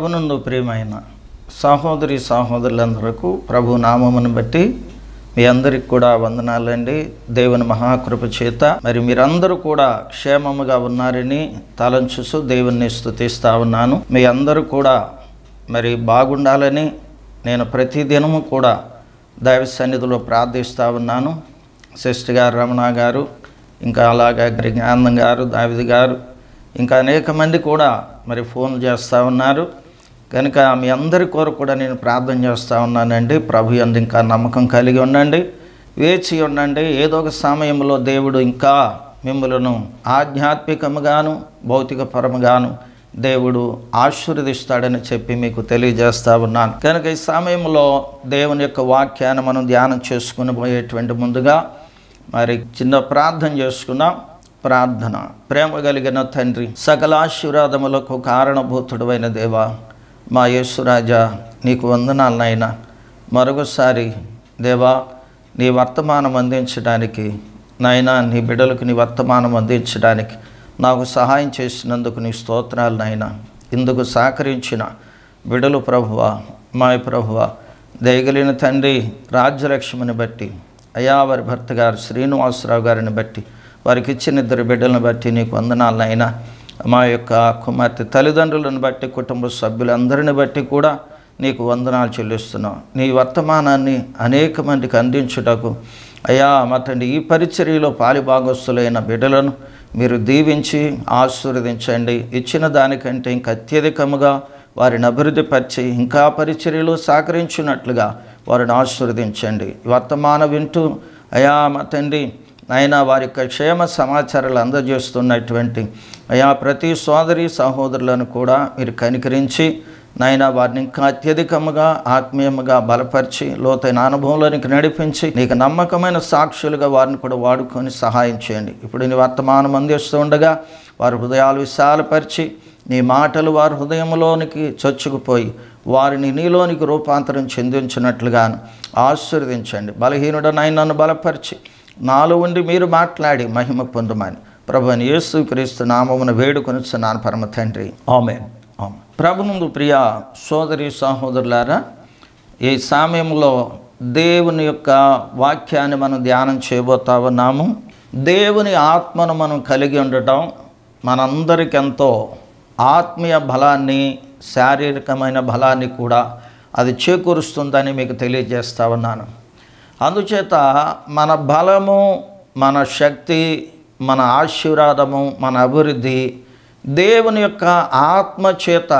ప్రభునందు ప్రియమైన సహోదరి సహోదరులందరకు ప్రభు నామమును బట్టి మీ అందరికి కూడా వందనాలండి దేవుని మహాకృప చేత మరి మీరందరూ కూడా క్షేమముగా ఉన్నారని తలంచుసు దేవుణ్ణి స్థుతిస్తా ఉన్నాను మీ అందరూ కూడా మరి బాగుండాలని నేను ప్రతిదినము కూడా దైవ సన్నిధిలో ప్రార్థిస్తూ ఉన్నాను సిస్టర్ గారు రమణ గారు ఇంకా అలాగే జ్ఞానం గారు దావిది గారు ఇంకా అనేక మంది కూడా మరి ఫోన్ చేస్తూ ఉన్నారు కనుక మీ అందరి కొరకు కూడా నేను ప్రార్థన చేస్తూ ఉన్నానండి ప్రభు అందు ఇంకా నమ్మకం కలిగి ఉండండి వేచి ఉండండి ఏదో ఒక సమయంలో దేవుడు ఇంకా మిమ్మలను ఆధ్యాత్మికముగాను భౌతిక పరముగాను దేవుడు ఆశీర్వదిస్తాడని చెప్పి మీకు తెలియజేస్తా ఉన్నాను కనుక ఈ సమయంలో దేవుని యొక్క వాక్యాన్ని మనం ధ్యానం చేసుకుని పోయేటువంటి ముందుగా మరి చిన్న ప్రార్థన చేసుకున్నాం ప్రార్థన ప్రేమ కలిగిన తండ్రి కారణభూతుడు అయిన దేవా మా యేసురాజా నీకు వందనాలు నాయన మరొకసారి దేవా నీ వర్తమానం అందించడానికి నాయన నీ బిడ్డలకు నీ వర్తమానం అందించడానికి నాకు సహాయం చేసినందుకు నీ స్తోత్రాలు నాయన ఇందుకు సహకరించిన బిడలు ప్రభువ మాయ ప్రభువ దయగలిన తండ్రి రాజ్యలక్ష్మిని బట్టి అయా వారి భర్త గారు శ్రీనివాసరావు గారిని బట్టి వారికి ఇచ్చిన ఇద్దరు బిడ్డలను బట్టి నీకు వందనాలు అయినా మా యొక్క కుమార్తె తల్లిదండ్రులను బట్టి కుటుంబ సభ్యులందరిని బట్టి కూడా నీకు వందనాలు చెల్లిస్తున్నాం నీ వర్తమానాన్ని అనేక మందికి అందించుటకు అయ్యా మా తండ్రి ఈ పరిచర్యలో పాలిభాగస్తులైన బిడ్డలను మీరు దీవించి ఆశీర్వదించండి ఇచ్చిన దానికంటే ఇంకా అత్యధికముగా వారిని అభివృద్ధిపరిచి ఇంకా పరిచర్యలో సహకరించినట్లుగా వారిని ఆశీర్వదించండి వర్తమానం వింటూ అయా మా తండ్రి ఆయన వారి యొక్క క్షేమ సమాచారాలు అందజేస్తున్నటువంటి అయా ప్రతి సోదరి సహోదరులను కూడా మీరు కనికరించి నాయన వారిని ఇంకా అత్యధికముగా ఆత్మీయముగా బలపరిచి లోతైన అనుభవంలోనికి నడిపించి నీకు నమ్మకమైన సాక్షులుగా వారిని కూడా వాడుకొని సహాయం చేయండి ఇప్పుడు నీ వర్తమానం అందిస్తూ ఉండగా వారి హృదయాలు విశాలపరిచి నీ మాటలు వారి హృదయంలోనికి చొచ్చుకుపోయి వారిని నీలోనికి రూపాంతరం చెందించినట్లుగాను ఆశీర్వదించండి బలహీనుడు నన్ను బలపరిచి నాలో ఉండి మీరు మాట్లాడి మహిమ పొందమని ప్రభు అని యేసు క్రీస్తు నామమున వేడుకొనిస్తున్నాను పరమ తండ్రి ఆమె ప్రభునందు ప్రియ సోదరి సహోదరులారా ఈ సమయంలో దేవుని యొక్క వాక్యాన్ని మనం ధ్యానం చేయబోతా ఉన్నాము దేవుని ఆత్మను మనం కలిగి ఉండటం మనందరికీ ఎంతో ఆత్మీయ బలాన్ని శారీరకమైన బలాన్ని కూడా అది చేకూరుస్తుందని మీకు తెలియజేస్తా ఉన్నాను అందుచేత మన బలము మన శక్తి మన ఆశీర్వాదము మన అభివృద్ధి దేవుని యొక్క ఆత్మచేత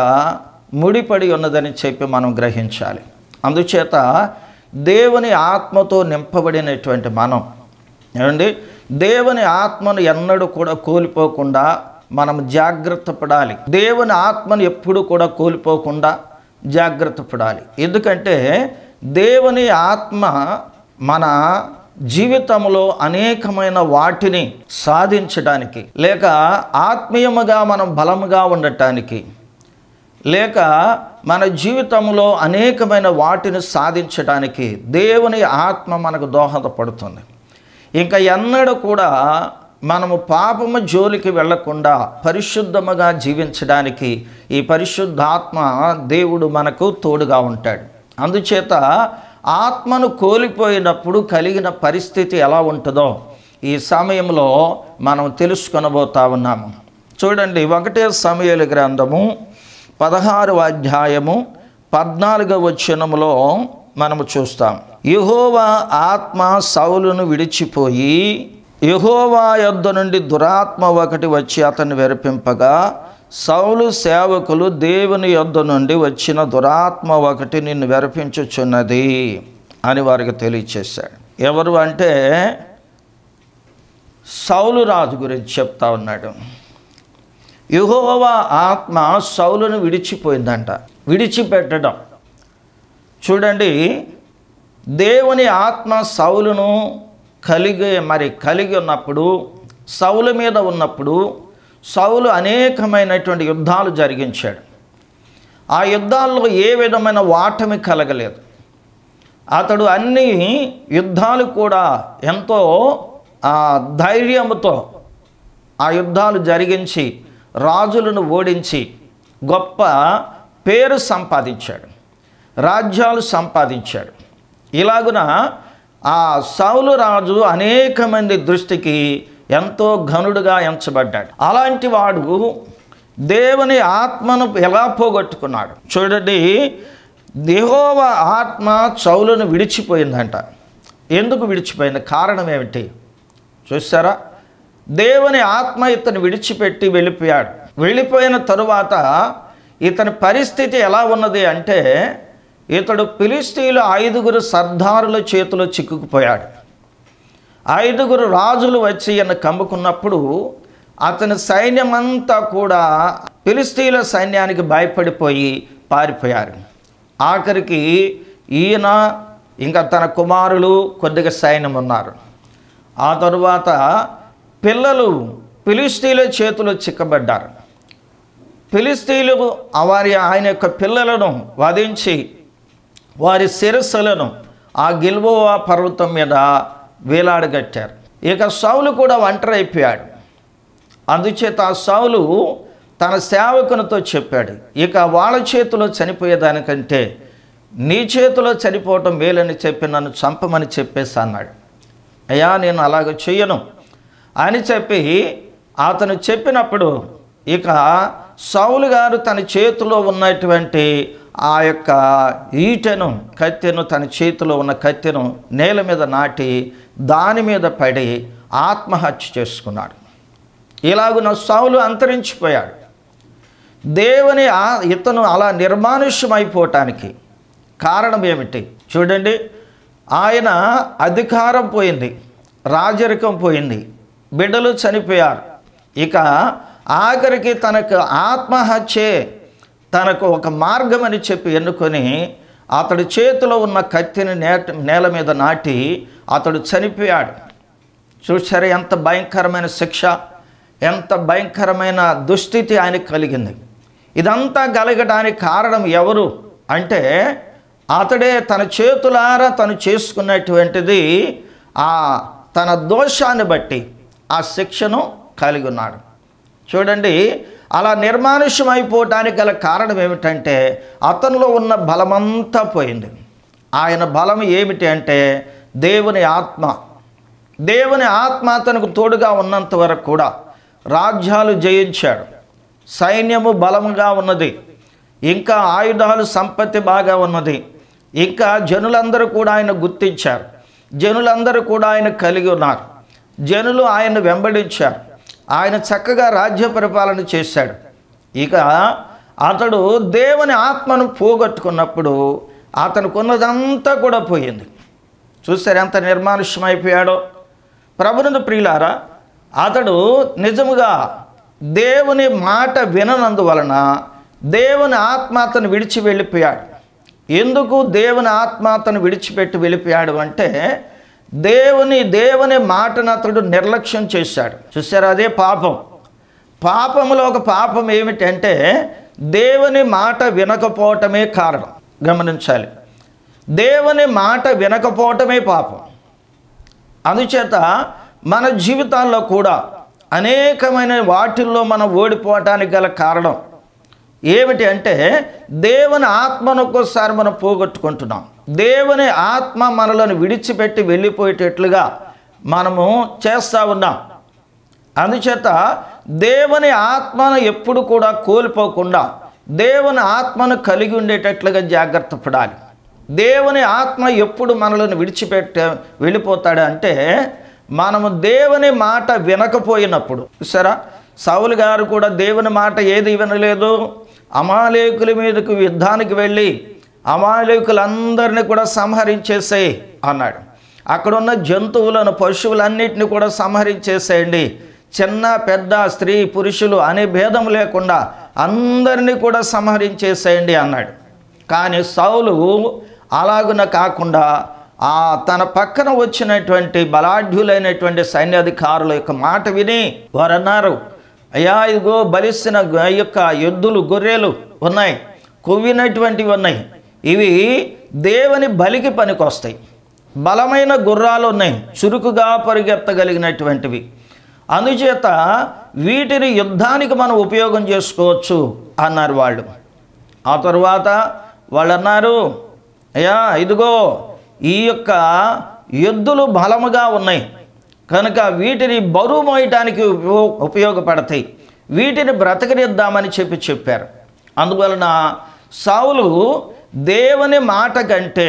ముడిపడి ఉన్నదని చెప్పి మనం గ్రహించాలి అందుచేత దేవుని ఆత్మతో నింపబడినటువంటి మనం ఏమండి దేవుని ఆత్మను ఎన్నడూ కూడా కోల్పోకుండా మనం జాగ్రత్త పడాలి దేవుని ఆత్మను ఎప్పుడు కూడా కోల్పోకుండా జాగ్రత్త పడాలి ఎందుకంటే దేవుని ఆత్మ మన జీవితంలో అనేకమైన వాటిని సాధించడానికి లేక ఆత్మీయముగా మనం బలముగా ఉండటానికి లేక మన జీవితంలో అనేకమైన వాటిని సాధించడానికి దేవుని ఆత్మ మనకు దోహదపడుతుంది ఇంకా ఎన్నడూ కూడా మనము పాపము జోలికి వెళ్లకుండా పరిశుద్ధముగా జీవించడానికి ఈ పరిశుద్ధాత్మ దేవుడు మనకు తోడుగా ఉంటాడు అందుచేత ఆత్మను కోల్పోయినప్పుడు కలిగిన పరిస్థితి ఎలా ఉంటుందో ఈ సమయంలో మనం తెలుసుకొనబోతా ఉన్నాము చూడండి ఒకటే సమయలు గ్రంథము పదహారు అధ్యాయము పద్నాలుగవ వచనములో మనము చూస్తాం యహోవా ఆత్మ సౌలును విడిచిపోయి యహోవా యొద్ధ నుండి దురాత్మ ఒకటి వచ్చి అతన్ని విరపింపగా సౌలు సేవకులు దేవుని యొద్ నుండి వచ్చిన దురాత్మ ఒకటి నిన్ను వెరపించుచున్నది అని వారికి తెలియచేశాడు ఎవరు అంటే సౌలు రాజు గురించి చెప్తా ఉన్నాడు యుహోవ ఆత్మ సౌలును విడిచిపోయిందంట విడిచిపెట్టడం చూడండి దేవుని ఆత్మ సౌలును కలిగే మరి కలిగి ఉన్నప్పుడు సౌలు మీద ఉన్నప్పుడు సౌలు అనేకమైనటువంటి యుద్ధాలు జరిగించాడు ఆ యుద్ధాల్లో ఏ విధమైన వాటమి కలగలేదు అతడు అన్ని యుద్ధాలు కూడా ఎంతో ధైర్యంతో ఆ యుద్ధాలు జరిగించి రాజులను ఓడించి గొప్ప పేరు సంపాదించాడు రాజ్యాలు సంపాదించాడు ఇలాగున ఆ సౌలు రాజు అనేక మంది దృష్టికి ఎంతో ఘనుడుగా ఎంచబడ్డాడు అలాంటి వాడు దేవుని ఆత్మను ఎలా పోగొట్టుకున్నాడు చూడండి దేహోవ ఆత్మ చౌలను విడిచిపోయిందంట ఎందుకు విడిచిపోయింది కారణం ఏమిటి చూస్తారా దేవుని ఆత్మ ఇతను విడిచిపెట్టి వెళ్ళిపోయాడు వెళ్ళిపోయిన తరువాత ఇతని పరిస్థితి ఎలా ఉన్నది అంటే ఇతడు ఫిలిస్తీన్లు ఐదుగురు సర్దారుల చేతిలో చిక్కుకుపోయాడు ఐదుగురు రాజులు వచ్చి అని కమ్ముకున్నప్పుడు అతని సైన్యమంతా కూడా ఫిలిస్తీన్ల సైన్యానికి భయపడిపోయి పారిపోయారు ఆఖరికి ఈయన ఇంకా తన కుమారులు కొద్దిగా సైన్యం ఉన్నారు ఆ తరువాత పిల్లలు ఫిలిస్తీన్ల చేతిలో చిక్కబడ్డారు ఫిలిస్తీన్లు వారి ఆయన యొక్క పిల్లలను వధించి వారి శిరస్సులను ఆ గిల్వోవా పర్వతం మీద వేలాడగట్టారు ఇక సౌలు కూడా అయిపోయాడు అందుచేత ఆ సౌలు తన సేవకునితో చెప్పాడు ఇక వాళ్ళ చేతిలో చనిపోయేదానికంటే నీ చేతిలో చనిపోవటం మేలని చెప్పి నన్ను చంపమని చెప్పేసి అన్నాడు అయ్యా నేను అలాగ చెయ్యను అని చెప్పి అతను చెప్పినప్పుడు ఇక సౌలు గారు తన చేతిలో ఉన్నటువంటి ఆ యొక్క ఈటెను కత్తెను తన చేతిలో ఉన్న కత్తెను నేల మీద నాటి దాని మీద పడి ఆత్మహత్య చేసుకున్నాడు ఇలాగున్న సాములు అంతరించిపోయాడు దేవుని ఇతను అలా నిర్మానుష్యమైపోవటానికి కారణం ఏమిటి చూడండి ఆయన అధికారం పోయింది రాజరికం పోయింది బిడ్డలు చనిపోయారు ఇక ఆఖరికి తనకు ఆత్మహత్యే తనకు ఒక మార్గం అని చెప్పి ఎన్నుకొని అతడి చేతిలో ఉన్న కత్తిని నేల మీద నాటి అతడు చనిపోయాడు చూసారే ఎంత భయంకరమైన శిక్ష ఎంత భయంకరమైన దుస్థితి ఆయనకు కలిగింది ఇదంతా కలగడానికి కారణం ఎవరు అంటే అతడే తన చేతులారా తను చేసుకున్నటువంటిది ఆ తన దోషాన్ని బట్టి ఆ శిక్షను కలిగి ఉన్నాడు చూడండి అలా నిర్మానుష్యమైపోవటానికి గల కారణం ఏమిటంటే అతనిలో ఉన్న బలమంతా పోయింది ఆయన బలం ఏమిటి అంటే దేవుని ఆత్మ దేవుని ఆత్మ అతనికి తోడుగా ఉన్నంత వరకు కూడా రాజ్యాలు జయించాడు సైన్యము బలముగా ఉన్నది ఇంకా ఆయుధాలు సంపత్తి బాగా ఉన్నది ఇంకా జనులందరూ కూడా ఆయన గుర్తించారు జనులందరూ కూడా ఆయన కలిగి ఉన్నారు జనులు ఆయన వెంబడించారు ఆయన చక్కగా రాజ్య పరిపాలన చేశాడు ఇక అతడు దేవుని ఆత్మను పోగొట్టుకున్నప్పుడు కొన్నదంతా కూడా పోయింది చూస్తారు ఎంత నిర్మానుష్యమైపోయాడో ప్రభునందు ప్రియులారా అతడు నిజముగా దేవుని మాట విననందువలన దేవుని ఆత్మ అతను విడిచి వెళ్ళిపోయాడు ఎందుకు దేవుని ఆత్మ అతను విడిచిపెట్టి వెళ్ళిపోయాడు అంటే దేవుని దేవుని మాటను అతడు నిర్లక్ష్యం చేశాడు చూసారా అదే పాపం పాపంలో ఒక పాపం ఏమిటంటే దేవుని మాట వినకపోవటమే కారణం గమనించాలి దేవుని మాట వినకపోవటమే పాపం అందుచేత మన జీవితాల్లో కూడా అనేకమైన వాటిల్లో మనం ఓడిపోవటానికి గల కారణం ఏమిటి అంటే దేవుని ఆత్మను ఒక్కోసారి మనం పోగొట్టుకుంటున్నాం దేవుని ఆత్మ మనలను విడిచిపెట్టి వెళ్ళిపోయేటట్లుగా మనము చేస్తూ ఉన్నాం అందుచేత దేవుని ఆత్మను ఎప్పుడు కూడా కోల్పోకుండా దేవుని ఆత్మను కలిగి ఉండేటట్లుగా జాగ్రత్త పడాలి దేవుని ఆత్మ ఎప్పుడు మనలను విడిచిపెట్ట వెళ్ళిపోతాడు అంటే మనము దేవుని మాట వినకపోయినప్పుడు సరే సౌలు గారు కూడా దేవుని మాట ఏది వినలేదు అమాలేకుల మీదకు యుద్ధానికి వెళ్ళి అమాలేకులందరినీ కూడా సంహరించేసే అన్నాడు అక్కడున్న జంతువులను పశువులన్నిటిని కూడా సంహరించేసేయండి చిన్న పెద్ద స్త్రీ పురుషులు అనే భేదం లేకుండా అందరినీ కూడా సంహరించేసేయండి అన్నాడు కానీ సౌలు అలాగున కాకుండా ఆ తన పక్కన వచ్చినటువంటి బలాఢ్యులైనటువంటి సైన్యాధికారుల యొక్క మాట విని వారన్నారు అయ్యా ఇదిగో బలిసిన యొక్క ఎద్దులు గొర్రెలు ఉన్నాయి కొవ్వినటువంటివి ఉన్నాయి ఇవి దేవుని బలికి పనికొస్తాయి బలమైన గుర్రాలు ఉన్నాయి చురుకుగా పరిగెత్తగలిగినటువంటివి అందుచేత వీటిని యుద్ధానికి మనం ఉపయోగం చేసుకోవచ్చు అన్నారు వాళ్ళు ఆ తర్వాత వాళ్ళు అన్నారు అయ్యా ఇదిగో ఈ యొక్క ఎద్దులు బలముగా ఉన్నాయి కనుక వీటిని బరువు మోయటానికి ఉపయోగపడతాయి వీటిని బ్రతకనిద్దామని చెప్పి చెప్పారు అందువలన సావులు దేవుని మాట కంటే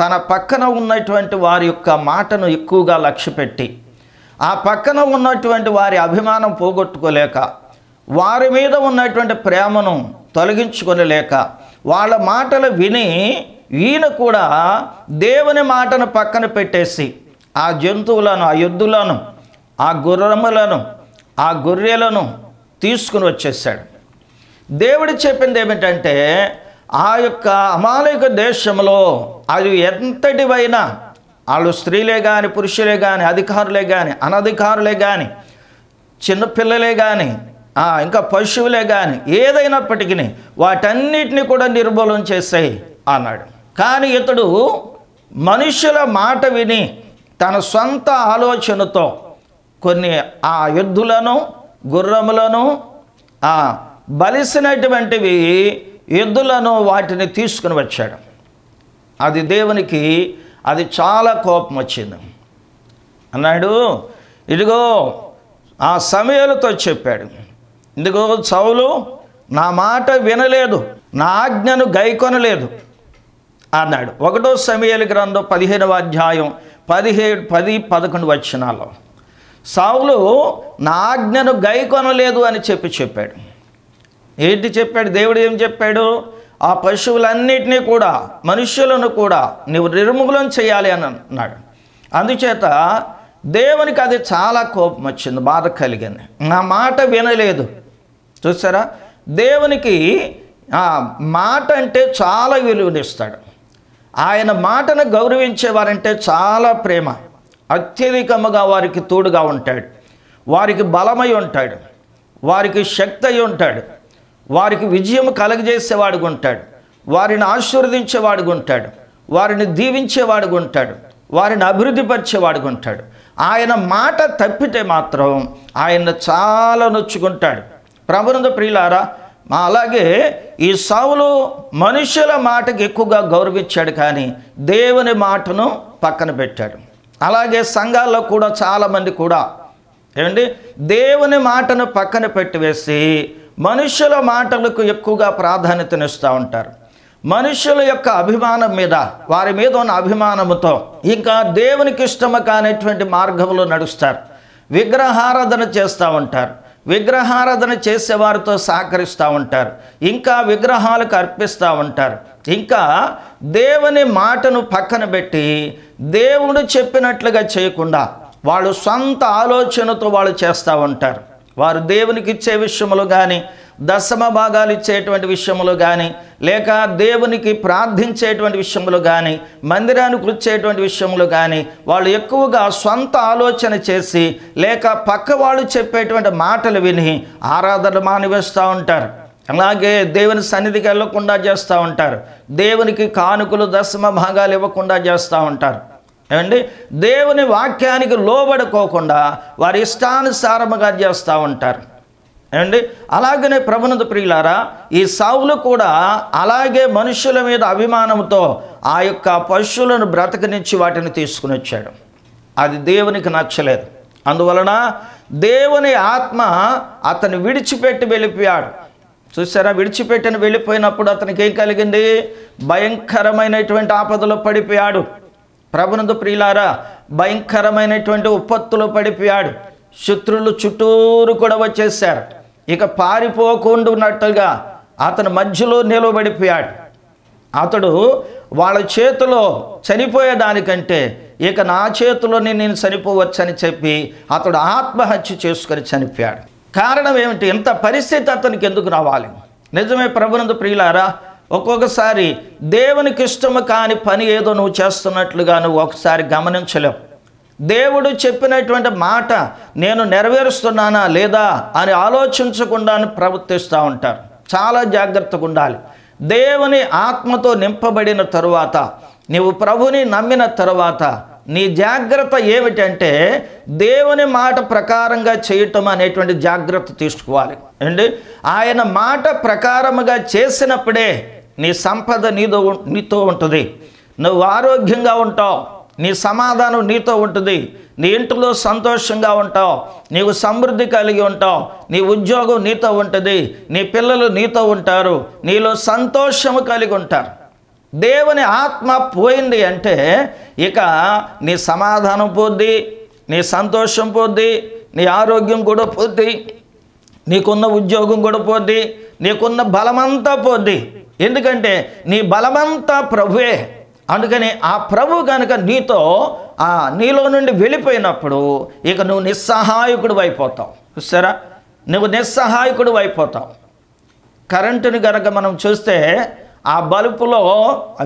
తన పక్కన ఉన్నటువంటి వారి యొక్క మాటను ఎక్కువగా లక్ష్యపెట్టి ఆ పక్కన ఉన్నటువంటి వారి అభిమానం పోగొట్టుకోలేక వారి మీద ఉన్నటువంటి ప్రేమను తొలగించుకొనలేక వాళ్ళ మాటలు విని ఈయన కూడా దేవుని మాటను పక్కన పెట్టేసి ఆ జంతువులను ఆ ఎద్దులను ఆ గుర్రములను ఆ గొర్రెలను తీసుకుని వచ్చేసాడు దేవుడు చెప్పింది ఏమిటంటే ఆ యొక్క అమాలయక దేశంలో అది ఎంతటివైనా వాళ్ళు స్త్రీలే కానీ పురుషులే కానీ అధికారులే కానీ అనధికారులే కానీ చిన్నపిల్లలే కానీ ఇంకా పశువులే కానీ ఏదైనప్పటికీ వాటన్నిటిని కూడా నిర్మూలన చేసాయి అన్నాడు కానీ ఇతడు మనుషుల మాట విని తన సొంత ఆలోచనతో కొన్ని ఆ యుద్ధులను గుర్రములను బలిసినటువంటివి ఎద్దులను వాటిని తీసుకుని వచ్చాడు అది దేవునికి అది చాలా కోపం వచ్చింది అన్నాడు ఇదిగో ఆ సమయాలతో చెప్పాడు ఇదిగో చౌలు నా మాట వినలేదు నా ఆజ్ఞను గైకొనలేదు అన్నాడు ఒకటో సమయాల గ్రంథం పదిహేనవ అధ్యాయం పదిహేడు పది పదకొండు వచనాలు సావులు నా ఆజ్ఞను గైకొనలేదు అని చెప్పి చెప్పాడు ఏంటి చెప్పాడు దేవుడు ఏం చెప్పాడు ఆ పశువులన్నిటినీ కూడా మనుష్యులను కూడా నీవు నిర్మూలన చేయాలి అని అన్నాడు అందుచేత దేవునికి అది చాలా కోపం వచ్చింది బాధ కలిగింది నా మాట వినలేదు చూసారా దేవునికి మాట అంటే చాలా విలువనిస్తాడు ఆయన మాటను గౌరవించేవారంటే చాలా ప్రేమ అత్యధికముగా వారికి తోడుగా ఉంటాడు వారికి బలమై ఉంటాడు వారికి శక్తి అయి ఉంటాడు వారికి విజయం కలగజేసేవాడుగా ఉంటాడు వారిని ఆశీర్వదించేవాడుగా ఉంటాడు వారిని దీవించేవాడుగా ఉంటాడు వారిని అభివృద్ధిపరిచేవాడుగా ఉంటాడు ఆయన మాట తప్పితే మాత్రం ఆయన చాలా నొచ్చుకుంటాడు ప్రభునంద ప్రియులారా అలాగే ఈ సావులు మనుషుల మాటకి ఎక్కువగా గౌరవించాడు కానీ దేవుని మాటను పక్కన పెట్టాడు అలాగే సంఘాల్లో కూడా చాలామంది కూడా ఏమండి దేవుని మాటను పక్కన పెట్టివేసి మనుషుల మాటలకు ఎక్కువగా ప్రాధాన్యతనిస్తూ ఉంటారు మనుషుల యొక్క అభిమానం మీద వారి మీద ఉన్న అభిమానంతో ఇంకా దేవునికి ఇష్టము కానటువంటి మార్గంలో నడుస్తారు విగ్రహారాధన చేస్తూ ఉంటారు విగ్రహారాధన చేసేవారితో సహకరిస్తూ ఉంటారు ఇంకా విగ్రహాలకు అర్పిస్తూ ఉంటారు ఇంకా దేవుని మాటను పక్కన పెట్టి దేవుడు చెప్పినట్లుగా చేయకుండా వాళ్ళు సొంత ఆలోచనతో వాళ్ళు చేస్తూ ఉంటారు వారు దేవునికి ఇచ్చే విషయంలో కానీ దశమ భాగాలు ఇచ్చేటువంటి విషయంలో కానీ లేక దేవునికి ప్రార్థించేటువంటి విషయంలో కానీ మందిరానికి వచ్చేటువంటి విషయంలో కానీ వాళ్ళు ఎక్కువగా సొంత ఆలోచన చేసి లేక పక్క వాళ్ళు చెప్పేటువంటి మాటలు విని ఆరాధన మానివేస్తూ ఉంటారు అలాగే దేవుని సన్నిధికి వెళ్ళకుండా చేస్తూ ఉంటారు దేవునికి కానుకలు దశమ భాగాలు ఇవ్వకుండా చేస్తూ ఉంటారు ఏమండి దేవుని వాక్యానికి లోబడుకోకుండా వారి ఇష్టానుసారముగా చేస్తూ ఉంటారు ఏమండి అలాగనే ప్రభునంద ప్రియులారా ఈ సావులు కూడా అలాగే మనుషుల మీద అభిమానంతో ఆ యొక్క పశువులను బ్రతకనిచ్చి వాటిని తీసుకుని వచ్చాడు అది దేవునికి నచ్చలేదు అందువలన దేవుని ఆత్మ అతను విడిచిపెట్టి వెళ్ళిపోయాడు చూసారా విడిచిపెట్టిన వెళ్ళిపోయినప్పుడు అతనికి ఏం కలిగింది భయంకరమైనటువంటి ఆపదలో పడిపోయాడు ప్రభునంద ప్రియులారా భయంకరమైనటువంటి ఉత్పత్తులు పడిపోయాడు శత్రులు చుట్టూరు కూడా వచ్చేసారు ఇక పారిపోకుండున్నట్టుగా అతని మధ్యలో నిలబడిపోయాడు అతడు వాళ్ళ చేతిలో చనిపోయేదానికంటే ఇక నా చేతిలోనే నేను చనిపోవచ్చని చెప్పి అతడు ఆత్మహత్య చేసుకొని చనిపోయాడు కారణం ఏమిటి ఇంత పరిస్థితి అతనికి ఎందుకు రావాలి నిజమే ప్రభునందు ప్రియులారా ఒక్కొక్కసారి దేవునికి ఇష్టము కాని పని ఏదో నువ్వు చేస్తున్నట్లుగా నువ్వు ఒకసారి గమనించలేవు దేవుడు చెప్పినటువంటి మాట నేను నెరవేరుస్తున్నానా లేదా అని ఆలోచించకుండా ప్రవర్తిస్తూ ఉంటారు చాలా జాగ్రత్తగా ఉండాలి దేవుని ఆత్మతో నింపబడిన తరువాత నీవు ప్రభుని నమ్మిన తరువాత నీ జాగ్రత్త ఏమిటంటే దేవుని మాట ప్రకారంగా చేయటం అనేటువంటి జాగ్రత్త తీసుకోవాలి అండి ఆయన మాట ప్రకారముగా చేసినప్పుడే నీ సంపద నీతో నీతో ఉంటుంది నువ్వు ఆరోగ్యంగా ఉంటావు నీ సమాధానం నీతో ఉంటుంది నీ ఇంటిలో సంతోషంగా ఉంటావు నీవు సమృద్ధి కలిగి ఉంటావు నీ ఉద్యోగం నీతో ఉంటుంది నీ పిల్లలు నీతో ఉంటారు నీలో సంతోషము కలిగి ఉంటారు దేవుని ఆత్మ పోయింది అంటే ఇక నీ సమాధానం పోద్ది నీ సంతోషం పోద్ది నీ ఆరోగ్యం కూడా పోద్ది నీకున్న ఉద్యోగం కూడా పోద్ది నీకున్న బలమంతా పోద్ది ఎందుకంటే నీ బలమంతా ప్రభువే అందుకని ఆ ప్రభు కనుక నీతో ఆ నీలో నుండి వెళ్ళిపోయినప్పుడు ఇక నువ్వు నిస్సహాయకుడు అయిపోతావు చూస్తారా నువ్వు నిస్సహాయకుడు అయిపోతావు కరెంటుని కనుక మనం చూస్తే ఆ బల్బులో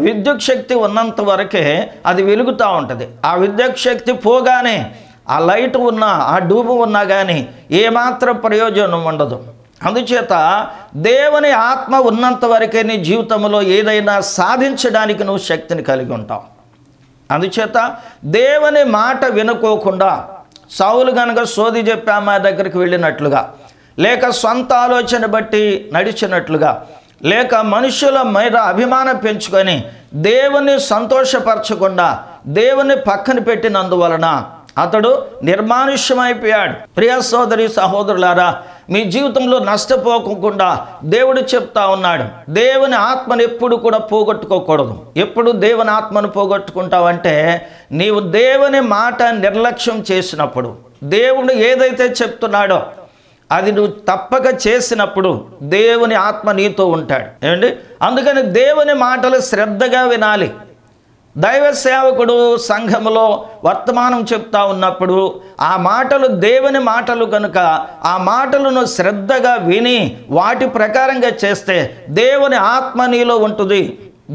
విద్యుత్ శక్తి ఉన్నంత వరకే అది వెలుగుతూ ఉంటుంది ఆ విద్యుత్ శక్తి పోగానే ఆ లైట్ ఉన్నా ఆ డూబు ఉన్నా కానీ ఏమాత్రం ప్రయోజనం ఉండదు అందుచేత దేవుని ఆత్మ ఉన్నంత వరకే నీ జీవితంలో ఏదైనా సాధించడానికి నువ్వు శక్తిని కలిగి ఉంటావు అందుచేత దేవుని మాట వినుకోకుండా సౌలు గనక సోది చెప్పి ఆమె దగ్గరికి వెళ్ళినట్లుగా లేక సొంత ఆలోచన బట్టి నడిచినట్లుగా లేక మనుషుల మీద అభిమానం పెంచుకొని దేవుని సంతోషపరచకుండా దేవుని పక్కన పెట్టినందువలన అతడు నిర్మానుష్యమైపోయాడు ప్రియా సోదరి సహోదరులారా మీ జీవితంలో నష్టపోకుండా దేవుడు చెప్తా ఉన్నాడు దేవుని ఆత్మను ఎప్పుడు కూడా పోగొట్టుకోకూడదు ఎప్పుడు దేవుని ఆత్మను పోగొట్టుకుంటావంటే నీవు దేవుని మాట నిర్లక్ష్యం చేసినప్పుడు దేవుడు ఏదైతే చెప్తున్నాడో అది నువ్వు తప్పక చేసినప్పుడు దేవుని ఆత్మ నీతో ఉంటాడు ఏమండి అందుకని దేవుని మాటలు శ్రద్ధగా వినాలి దైవ సేవకుడు సంఘములో వర్తమానం చెప్తా ఉన్నప్పుడు ఆ మాటలు దేవుని మాటలు కనుక ఆ మాటలను శ్రద్ధగా విని వాటి ప్రకారంగా చేస్తే దేవుని ఆత్మ నీలో ఉంటుంది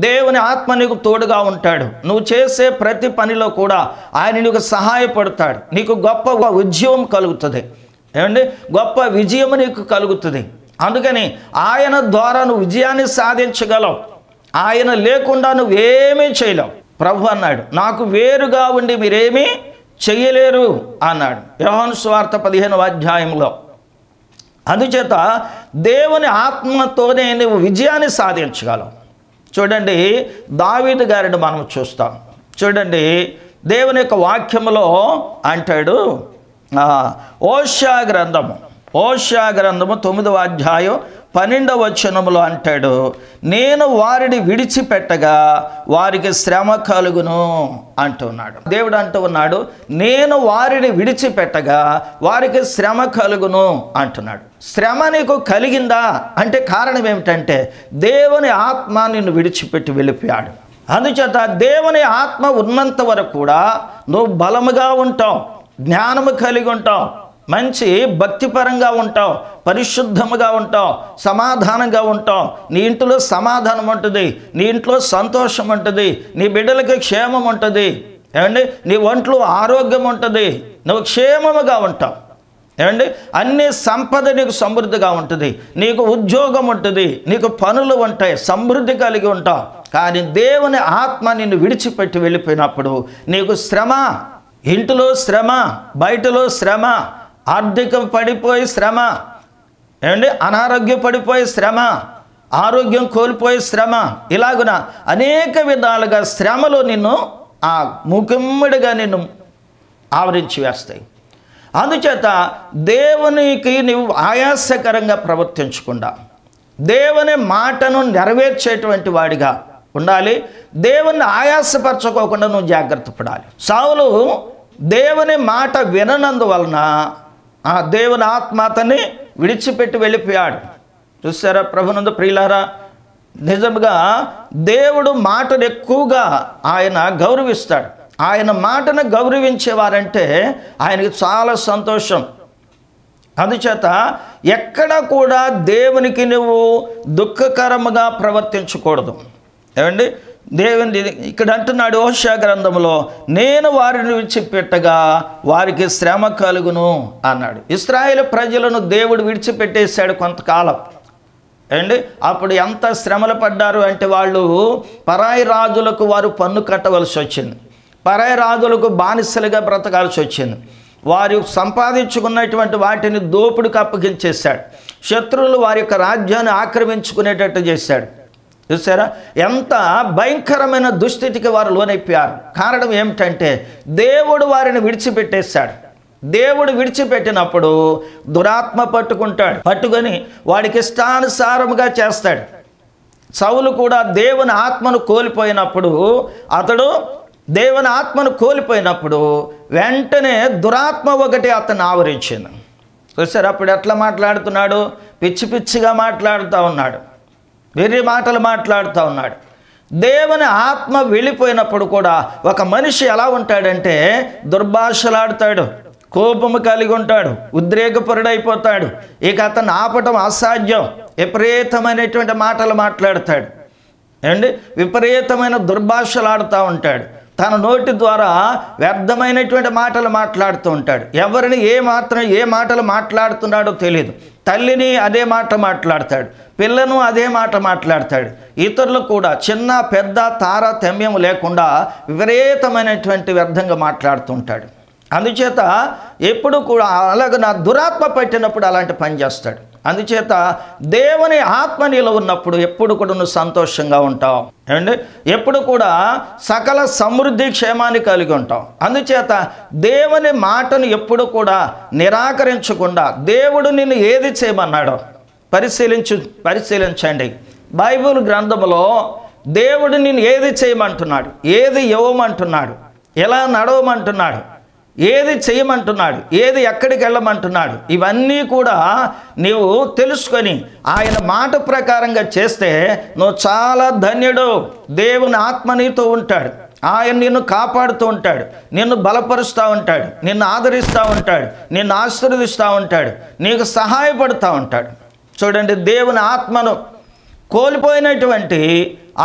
దేవుని ఆత్మ నీకు తోడుగా ఉంటాడు నువ్వు చేసే ప్రతి పనిలో కూడా ఆయన నీకు సహాయపడతాడు నీకు గొప్ప ఉద్యమం కలుగుతుంది ఏమండి గొప్ప విజయం నీకు కలుగుతుంది అందుకని ఆయన ద్వారా నువ్వు విజయాన్ని సాధించగలవు ఆయన లేకుండా నువ్వేమీ చేయలేవు ప్రభు అన్నాడు నాకు వేరుగా ఉండి మీరేమీ చెయ్యలేరు అన్నాడు యోహన్ స్వార్థ పదిహేను అధ్యాయంలో అందుచేత దేవుని ఆత్మతోనే నువ్వు విజయాన్ని సాధించగలవు చూడండి దావీదు గారిని మనం చూస్తాం చూడండి దేవుని యొక్క వాక్యములో అంటాడు ఓష్యా గ్రంథము ఓష్యా గ్రంథము తొమ్మిదవ అధ్యాయం పన్నెండవ అంటాడు నేను వారిని విడిచిపెట్టగా వారికి శ్రమ కలుగును అంటున్నాడు దేవుడు అంటూ ఉన్నాడు నేను వారిని విడిచిపెట్టగా వారికి శ్రమ కలుగును అంటున్నాడు శ్రమ నీకు కలిగిందా అంటే కారణం ఏమిటంటే దేవుని ఆత్మ నిన్ను విడిచిపెట్టి వెళ్ళిపోయాడు అందుచేత దేవుని ఆత్మ ఉన్నంత వరకు కూడా నువ్వు బలముగా ఉంటావు జ్ఞానము కలిగి ఉంటావు మంచి భక్తిపరంగా ఉంటావు పరిశుద్ధముగా ఉంటావు సమాధానంగా ఉంటాం నీ ఇంట్లో సమాధానం ఉంటుంది నీ ఇంట్లో సంతోషం ఉంటుంది నీ బిడ్డలకి క్షేమం ఉంటుంది ఏమండి నీ ఒంట్లో ఆరోగ్యం ఉంటుంది నువ్వు క్షేమముగా ఉంటావు ఏమండి అన్ని సంపద నీకు సమృద్ధిగా ఉంటుంది నీకు ఉద్యోగం ఉంటుంది నీకు పనులు ఉంటాయి సమృద్ధి కలిగి ఉంటావు కానీ దేవుని ఆత్మ నిన్ను విడిచిపెట్టి వెళ్ళిపోయినప్పుడు నీకు శ్రమ ఇంటిలో శ్రమ బయటలో శ్రమ ఆర్థిక పడిపోయి శ్రమ ఏమండి అనారోగ్యపడిపోయే శ్రమ ఆరోగ్యం కోల్పోయే శ్రమ ఇలాగున అనేక విధాలుగా శ్రమలు నిన్ను ఆ ముఖమ్మడిగా నిన్ను ఆవరించి వేస్తాయి అందుచేత దేవునికి నువ్వు ఆయాసకరంగా ప్రవర్తించకుండా దేవుని మాటను నెరవేర్చేటువంటి వాడిగా ఉండాలి దేవుని ఆయాసపరచుకోకుండా నువ్వు జాగ్రత్త పడాలి సావులు దేవుని మాట విననందువలన ఆ దేవుని ఆత్మ అతన్ని విడిచిపెట్టి వెళ్ళిపోయాడు చూసారా ప్రభునంద ప్రియులారా నిజంగా దేవుడు మాటను ఎక్కువగా ఆయన గౌరవిస్తాడు ఆయన మాటను గౌరవించేవారంటే ఆయనకి చాలా సంతోషం అందుచేత ఎక్కడ కూడా దేవునికి నువ్వు దుఃఖకరముగా ప్రవర్తించకూడదు ఏమండి దేవుని ఇక్కడ అంటున్నాడు ఓషా గ్రంథంలో నేను వారిని విడిచిపెట్టగా వారికి శ్రమ కలుగును అన్నాడు ఇస్రాయేల్ ప్రజలను దేవుడు విడిచిపెట్టేశాడు కొంతకాలం అండి అప్పుడు ఎంత శ్రమలు పడ్డారు అంటే వాళ్ళు పరాయి రాజులకు వారు పన్ను కట్టవలసి వచ్చింది పరాయి రాజులకు బానిసలుగా బ్రతకాల్సి వచ్చింది వారు సంపాదించుకున్నటువంటి వాటిని దోపుడుకు అప్పగించేశాడు శత్రువులు వారి యొక్క రాజ్యాన్ని ఆక్రమించుకునేటట్టు చేశాడు చూసారా ఎంత భయంకరమైన దుస్థితికి వారు లోనైపోయారు కారణం ఏమిటంటే దేవుడు వారిని విడిచిపెట్టేశాడు దేవుడు విడిచిపెట్టినప్పుడు దురాత్మ పట్టుకుంటాడు పట్టుకొని వాడికి ఇష్టానుసారముగా చేస్తాడు సౌలు కూడా దేవుని ఆత్మను కోల్పోయినప్పుడు అతడు దేవుని ఆత్మను కోల్పోయినప్పుడు వెంటనే దురాత్మ ఒకటి అతను ఆవరించింది చూసారు అప్పుడు ఎట్లా మాట్లాడుతున్నాడు పిచ్చి పిచ్చిగా మాట్లాడుతూ ఉన్నాడు వేరే మాటలు మాట్లాడుతూ ఉన్నాడు దేవుని ఆత్మ వెళ్ళిపోయినప్పుడు కూడా ఒక మనిషి ఎలా ఉంటాడంటే దుర్భాషలాడతాడు కోపము కలిగి ఉంటాడు ఉద్రేకపరుడైపోతాడు ఇక అతను ఆపటం అసాధ్యం విపరీతమైనటువంటి మాటలు మాట్లాడతాడు ఏమండి విపరీతమైన దుర్భాషలాడుతూ ఉంటాడు తన నోటి ద్వారా వ్యర్థమైనటువంటి మాటలు మాట్లాడుతూ ఉంటాడు ఎవరిని ఏ మాత్రం ఏ మాటలు మాట్లాడుతున్నాడో తెలియదు తల్లిని అదే మాట మాట్లాడతాడు పిల్లను అదే మాట మాట్లాడతాడు ఇతరులు కూడా చిన్న పెద్ద తారతమ్యం లేకుండా విపరీతమైనటువంటి వ్యర్థంగా మాట్లాడుతుంటాడు అందుచేత ఎప్పుడు కూడా అలాగ నా దురాత్మ పట్టినప్పుడు అలాంటి పని చేస్తాడు అందుచేత దేవుని ఆత్మ నీలో ఉన్నప్పుడు ఎప్పుడు కూడా నువ్వు సంతోషంగా ఉంటావు ఏమండి ఎప్పుడు కూడా సకల సమృద్ధి క్షేమాన్ని కలిగి ఉంటావు అందుచేత దేవుని మాటను ఎప్పుడు కూడా నిరాకరించకుండా దేవుడు నిన్ను ఏది చేయమన్నాడు పరిశీలించు పరిశీలించండి బైబిల్ గ్రంథంలో దేవుడు నిన్ను ఏది చేయమంటున్నాడు ఏది ఇవ్వమంటున్నాడు ఎలా నడవమంటున్నాడు ఏది చేయమంటున్నాడు ఏది ఎక్కడికి వెళ్ళమంటున్నాడు ఇవన్నీ కూడా నీవు తెలుసుకొని ఆయన మాట ప్రకారంగా చేస్తే నువ్వు చాలా ధన్యుడు దేవుని ఆత్మ నీతో ఉంటాడు ఆయన నిన్ను కాపాడుతూ ఉంటాడు నిన్ను బలపరుస్తూ ఉంటాడు నిన్ను ఆదరిస్తూ ఉంటాడు నిన్ను ఆశీర్వదిస్తూ ఉంటాడు నీకు సహాయపడుతూ ఉంటాడు చూడండి దేవుని ఆత్మను కోల్పోయినటువంటి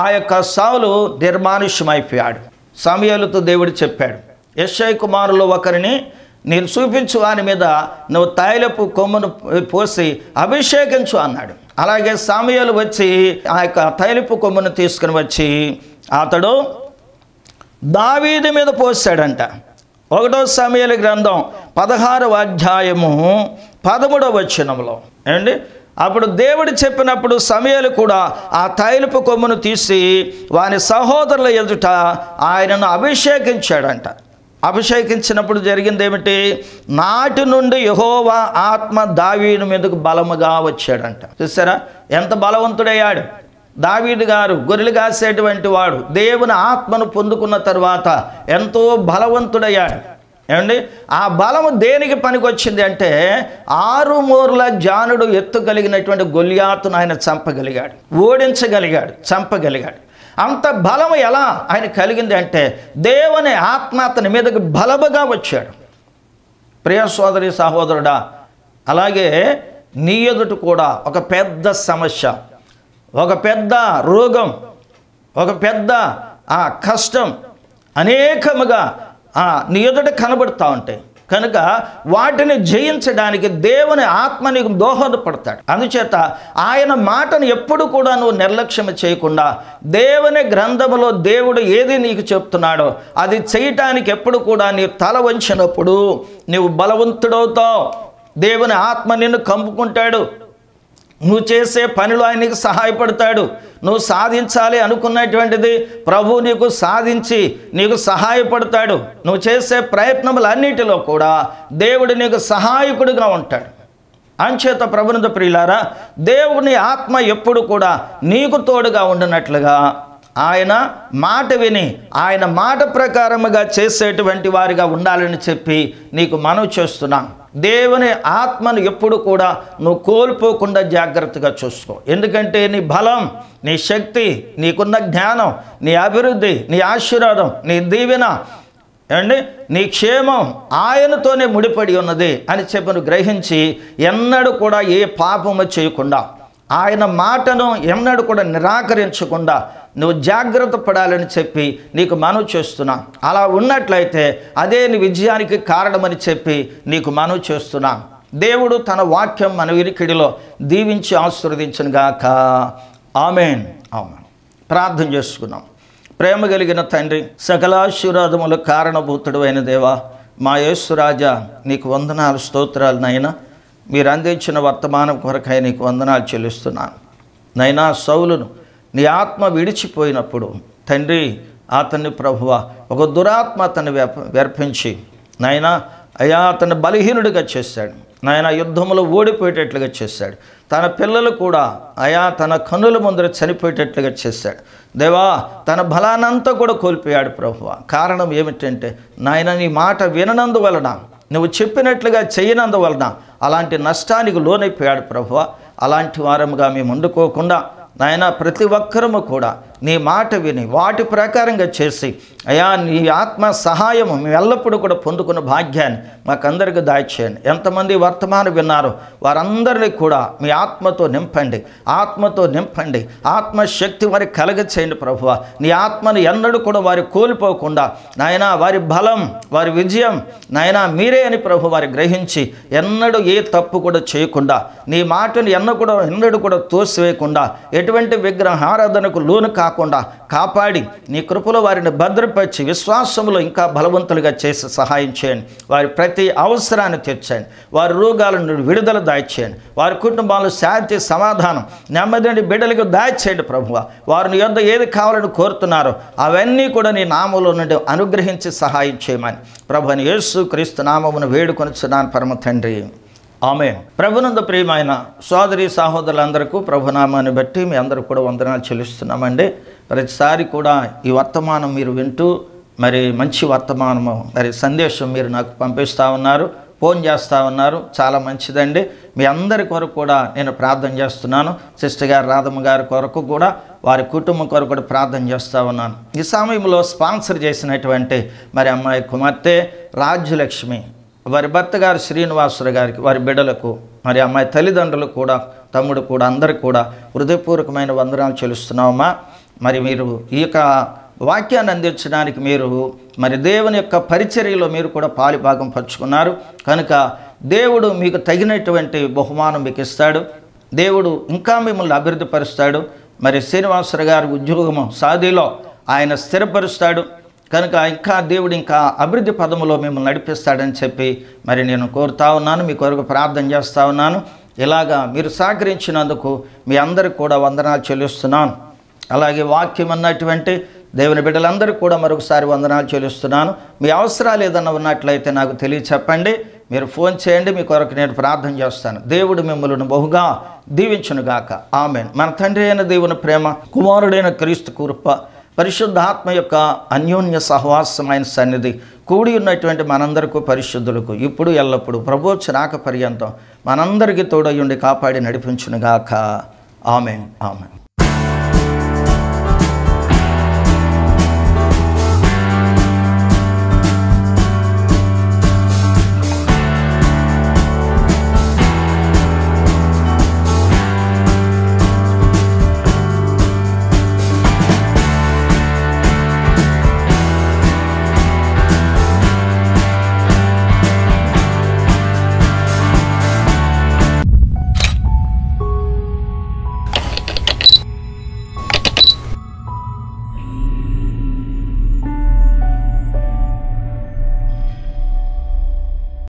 ఆ యొక్క సావులు నిర్మానుష్యమైపోయాడు సమయాలతో దేవుడు చెప్పాడు యశ్ఐ కుమారులు ఒకరిని నేను చూపించు వాని మీద నువ్వు తైలపు కొమ్మును పోసి అభిషేకించు అన్నాడు అలాగే సామయాలు వచ్చి ఆ యొక్క తైలపు కొమ్మును తీసుకుని వచ్చి అతడు దావీది మీద పోసాడంట ఒకటో సమయాల గ్రంథం పదహారవ అధ్యాయము పదమూడవ వచ్చినంలో ఏమండి అప్పుడు దేవుడు చెప్పినప్పుడు సమయాలు కూడా ఆ తైలపు కొమ్మును తీసి వాని సహోదరుల ఎదుట ఆయనను అభిషేకించాడంట అభిషేకించినప్పుడు జరిగింది ఏమిటి నాటి నుండి యహోవా ఆత్మ దావీను మీదకు బలముగా వచ్చాడంట చూసారా ఎంత బలవంతుడయ్యాడు దావీడు గారు గొర్రెలు కాసేటువంటి వాడు దేవుని ఆత్మను పొందుకున్న తర్వాత ఎంతో బలవంతుడయ్యాడు ఏమండి ఆ బలము దేనికి పనికొచ్చింది అంటే ఆరుమూర్ల జానుడు ఎత్తు కలిగినటువంటి ఆయన చంపగలిగాడు ఓడించగలిగాడు చంపగలిగాడు అంత బలం ఎలా ఆయన కలిగింది అంటే దేవుని ఆత్మ అతని మీదకి బలముగా వచ్చాడు ప్రియ సోదరి సహోదరుడా అలాగే నీ ఎదుట కూడా ఒక పెద్ద సమస్య ఒక పెద్ద రోగం ఒక పెద్ద ఆ కష్టం అనేకముగా నీ ఎదుట కనబడుతూ ఉంటాయి కనుక వాటిని జయించడానికి దేవుని ఆత్మ నీకు దోహదపడతాడు అందుచేత ఆయన మాటను ఎప్పుడు కూడా నువ్వు నిర్లక్ష్యం చేయకుండా దేవుని గ్రంథములో దేవుడు ఏది నీకు చెప్తున్నాడో అది చేయటానికి ఎప్పుడు కూడా నీ తల వంచినప్పుడు నీవు బలవంతుడవుతావు దేవుని ఆత్మ నిన్ను కంపుకుంటాడు నువ్వు చేసే పనిలో ఆయన నీకు సహాయపడతాడు నువ్వు సాధించాలి అనుకున్నటువంటిది ప్రభు నీకు సాధించి నీకు సహాయపడతాడు నువ్వు చేసే ప్రయత్నములన్నిటిలో కూడా దేవుడు నీకు సహాయకుడిగా ఉంటాడు అంచేత ప్రభునంద ప్రియులారా దేవుని ఆత్మ ఎప్పుడు కూడా నీకు తోడుగా ఉండినట్లుగా ఆయన మాట విని ఆయన మాట ప్రకారముగా చేసేటువంటి వారిగా ఉండాలని చెప్పి నీకు మనవి చేస్తున్నాం దేవుని ఆత్మను ఎప్పుడు కూడా నువ్వు కోల్పోకుండా జాగ్రత్తగా చూసుకో ఎందుకంటే నీ బలం నీ శక్తి నీకున్న జ్ఞానం నీ అభివృద్ధి నీ ఆశీర్వాదం నీ దీవెన ఏమండి నీ క్షేమం ఆయనతోనే ముడిపడి ఉన్నది అని చెప్పను గ్రహించి ఎన్నడూ కూడా ఏ పాపము చేయకుండా ఆయన మాటను ఎన్నడూ కూడా నిరాకరించకుండా నువ్వు జాగ్రత్త పడాలని చెప్పి నీకు మనవి చేస్తున్నా అలా ఉన్నట్లయితే అదే నీ విజయానికి కారణమని చెప్పి నీకు మనవి చేస్తున్నా దేవుడు తన వాక్యం మన వినికిడిలో దీవించి ఆశీర్వదించను గాక ఆమెన్ ఆమెన్ ప్రార్థన చేసుకున్నాం ప్రేమ కలిగిన తండ్రి సకలాశీర్వాదముల కారణభూతుడు అయిన దేవా మా యేసురాజా నీకు వందనాలు స్తోత్రాలు నైనా మీరు అందించిన వర్తమానం కొరకై నీకు వందనాలు చెల్లిస్తున్నాను నైనా సౌలును నీ ఆత్మ విడిచిపోయినప్పుడు తండ్రి అతన్ని ప్రభువ ఒక దురాత్మ అతన్ని వ్యర్పించి నైనా అయా అతన్ని బలహీనుడిగా చేశాడు నాయన యుద్ధంలో ఓడిపోయేటట్లుగా చేశాడు తన పిల్లలు కూడా అయా తన కన్నుల ముందర చనిపోయేటట్లుగా చేశాడు దేవా తన బలానంతా కూడా కోల్పోయాడు ప్రభువ కారణం ఏమిటంటే నాయన నీ మాట విననందువలన నువ్వు చెప్పినట్లుగా చేయనందువలన అలాంటి నష్టానికి లోనైపోయాడు ప్రభు అలాంటి వారముగా మేము వండుకోకుండా నాయన ప్రతి ఒక్కరము కూడా నీ మాట విని వాటి ప్రకారంగా చేసి అయా నీ ఆత్మ సహాయము ఎల్లప్పుడూ కూడా పొందుకున్న భాగ్యాన్ని మాకందరికీ దాయిచేయండి ఎంతమంది వర్తమానం విన్నారో వారందరినీ కూడా మీ ఆత్మతో నింపండి ఆత్మతో నింపండి ఆత్మశక్తి వారికి కలగచేయండి ప్రభువ నీ ఆత్మను ఎన్నడూ కూడా వారు కోల్పోకుండా నాయన వారి బలం వారి విజయం నాయన మీరే అని ప్రభు వారి గ్రహించి ఎన్నడూ ఏ తప్పు కూడా చేయకుండా నీ మాటను ఎన్న కూడా ఎన్నడూ కూడా తోసివేయకుండా ఎటువంటి విగ్రహ ఆరాధనకు లోను కా కాకుండా కాపాడి నీ కృపలో వారిని భద్రపరిచి విశ్వాసములో ఇంకా బలవంతులుగా చేసి సహాయం చేయండి వారి ప్రతి అవసరాన్ని తీర్చండి వారి రోగాలను విడుదల దాయిచేయండి వారి కుటుంబాలు శాంతి సమాధానం నెమ్మదిని బిడ్డలకు దాయిచేయండి ప్రభువ వారిని యొద్ ఏది కావాలని కోరుతున్నారో అవన్నీ కూడా నీ నామంలో నుండి అనుగ్రహించి సహాయం చేయమని ప్రభుని యేసు క్రీస్తు నామమును వేడుకొని చున్నాను పరమ తండ్రి ఆమె ప్రభునంద ప్రియమైన సోదరి సహోదరులందరికీ ప్రభునామాన్ని బట్టి మీ అందరూ కూడా వందనాలు చెల్లిస్తున్నామండి ప్రతిసారి కూడా ఈ వర్తమానం మీరు వింటూ మరి మంచి వర్తమానము మరి సందేశం మీరు నాకు పంపిస్తూ ఉన్నారు ఫోన్ చేస్తూ ఉన్నారు చాలా మంచిదండి మీ అందరి కొరకు కూడా నేను ప్రార్థన చేస్తున్నాను సిస్టర్ గారు రాధమ్మ గారి కొరకు కూడా వారి కుటుంబం కొరకు కూడా ప్రార్థన చేస్తూ ఉన్నాను ఈ సమయంలో స్పాన్సర్ చేసినటువంటి మరి అమ్మాయి కుమార్తె రాజ్యలక్ష్మి వారి భర్త గారు శ్రీనివాసరావు గారికి వారి బిడ్డలకు మరి అమ్మాయి తల్లిదండ్రులు కూడా తమ్ముడు కూడా అందరికి కూడా హృదయపూర్వకమైన వందనాలు చెల్లిస్తున్నామా మరి మీరు ఈ యొక్క వాక్యాన్ని అందించడానికి మీరు మరి దేవుని యొక్క పరిచర్యలో మీరు కూడా పాలిభాగం పంచుకున్నారు కనుక దేవుడు మీకు తగినటువంటి బహుమానం మీకు ఇస్తాడు దేవుడు ఇంకా మిమ్మల్ని అభివృద్ధిపరుస్తాడు మరి శ్రీనివాసరావు గారి ఉద్యోగము సాదిలో ఆయన స్థిరపరుస్తాడు కనుక ఇంకా దేవుడు ఇంకా అభివృద్ధి పదములో మిమ్మల్ని నడిపిస్తాడని చెప్పి మరి నేను కోరుతా ఉన్నాను మీ కొరకు ప్రార్థన చేస్తూ ఉన్నాను ఇలాగా మీరు సహకరించినందుకు మీ అందరికి కూడా వందనాలు చెల్లిస్తున్నాను అలాగే వాక్యం అన్నటువంటి దేవుని బిడ్డలందరూ కూడా మరొకసారి వందనాలు చెల్లిస్తున్నాను మీ అవసరాలు ఏదన్నా ఉన్నట్లయితే నాకు తెలియ చెప్పండి మీరు ఫోన్ చేయండి మీ కొరకు నేను ప్రార్థన చేస్తాను దేవుడు మిమ్మల్ని బహుగా దీవించునుగాక ఆమెన్ మన తండ్రి అయిన దేవుని ప్రేమ కుమారుడైన క్రీస్తు కృప పరిశుద్ధాత్మ యొక్క అన్యోన్య సహవాసమైన సన్నిధి కూడి ఉన్నటువంటి మనందరికీ పరిశుద్ధులకు ఇప్పుడు ఎల్లప్పుడూ రాక పర్యంతం మనందరికీ తోడయుండి కాపాడి నడిపించునుగాక ఆమె ఆమె